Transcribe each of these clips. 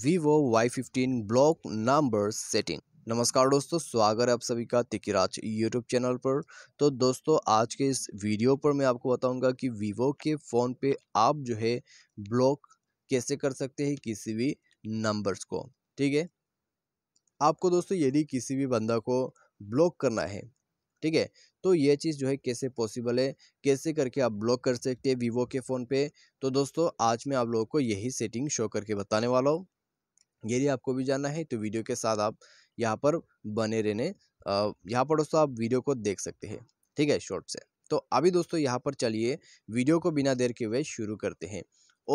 Vivo Y fifteen block number setting नमस्कार दोस्तों स्वागत है आप सभी का तिकिराज यूट्यूब चैनल पर तो दोस्तों आज के इस वीडियो पर मैं आपको बताऊंगा कि वीवो के फ़ोन पे आप जो है ब्लॉक कैसे कर सकते हैं किसी भी नंबर्स को ठीक है आपको दोस्तों यदि किसी भी बंदा को ब्लॉक करना है ठीक है तो ये चीज़ जो है कैसे पॉसिबल है कैसे करके आप ब्लॉक कर सकते हैं वीवो के फ़ोन पे तो दोस्तों आज मैं आप लोगों को यही सेटिंग शो करके बताने वाला हूँ यदि आपको भी जाना है तो वीडियो के साथ आप यहाँ पर बने रहने यहाँ पर दोस्तों आप वीडियो को देख सकते हैं ठीक है शॉर्ट से तो अभी दोस्तों यहाँ पर चलिए वीडियो को बिना देर के हुए शुरू करते हैं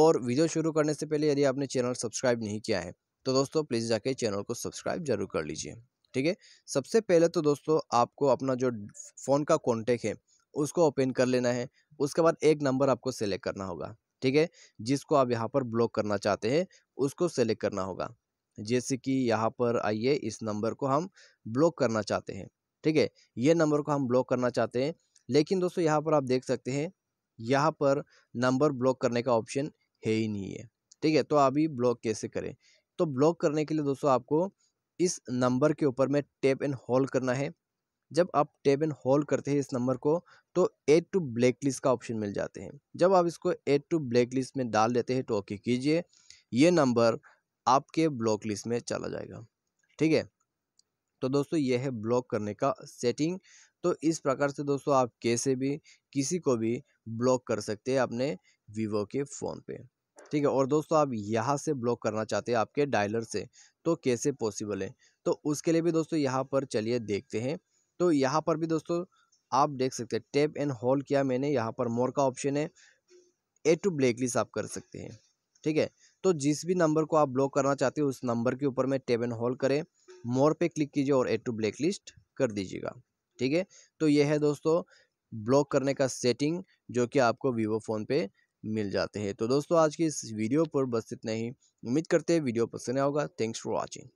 और वीडियो शुरू करने से पहले यदि आपने चैनल सब्सक्राइब नहीं किया है तो दोस्तों प्लीज़ जाके चैनल को सब्सक्राइब जरूर कर लीजिए ठीक है सबसे पहले तो दोस्तों आपको अपना जो फ़ोन का कॉन्टेक्ट है उसको ओपन कर लेना है उसके बाद एक नंबर आपको सेलेक्ट करना होगा ठीक है जिसको आप यहाँ पर ब्लॉक करना चाहते हैं उसको सेलेक्ट करना होगा जैसे कि यहाँ पर आइए इस नंबर को हम ब्लॉक करना चाहते हैं ठीक है ये नंबर को हम ब्लॉक करना चाहते हैं लेकिन दोस्तों यहाँ पर आप देख सकते हैं यहाँ पर नंबर ब्लॉक करने का ऑप्शन है ही नहीं है ठीक है तो अभी ब्लॉक कैसे करें तो ब्लॉक करने के लिए दोस्तों आपको इस नंबर के ऊपर में टेप एंड होल्ड करना है जब आप टैब एंड होल्ड करते हैं इस नंबर को तो एड टू ब्लैक लिस्ट का ऑप्शन मिल जाते हैं जब आप इसको एड टू ब्लैक लिस्ट में डाल देते हैं तो ओके कीजिए ये नंबर आपके ब्लॉक लिस्ट में चला जाएगा ठीक है तो दोस्तों यह है ब्लॉक करने का सेटिंग तो इस प्रकार से दोस्तों आप कैसे भी किसी को भी ब्लॉक कर सकते हैं अपने वीवो के फ़ोन पे ठीक है और दोस्तों आप यहाँ से ब्लॉक करना चाहते हैं आपके डायलर से तो कैसे पॉसिबल है तो उसके लिए भी दोस्तों यहाँ पर चलिए देखते हैं तो यहाँ पर भी दोस्तों आप देख सकते हैं टैप एंड होल्ड किया मैंने यहाँ पर मोर का ऑप्शन है ए टू ब्लैक लिस्ट आप कर सकते हैं ठीक है तो जिस भी नंबर को आप ब्लॉक करना चाहते हो उस नंबर के ऊपर में टैप एंड होल्ड करें मोर पे क्लिक कीजिए और ए टू ब्लैक लिस्ट कर दीजिएगा ठीक है तो यह है दोस्तों ब्लॉक करने का सेटिंग जो कि आपको वीवो फ़ोन पे मिल जाते हैं तो दोस्तों आज की इस वीडियो पर बस इतना ही उम्मीद करते हैं वीडियो पसंद आया थैंक्स फॉर वॉचिंग